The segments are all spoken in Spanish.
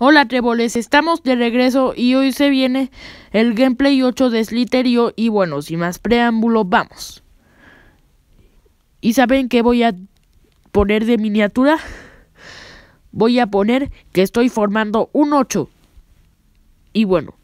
Hola Treboles, estamos de regreso y hoy se viene el gameplay 8 de Slither.io y bueno, sin más preámbulo, vamos. ¿Y saben qué voy a poner de miniatura? Voy a poner que estoy formando un 8. Y bueno,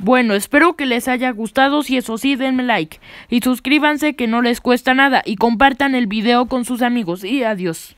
Bueno, espero que les haya gustado, si eso sí denme like y suscríbanse que no les cuesta nada y compartan el video con sus amigos y adiós.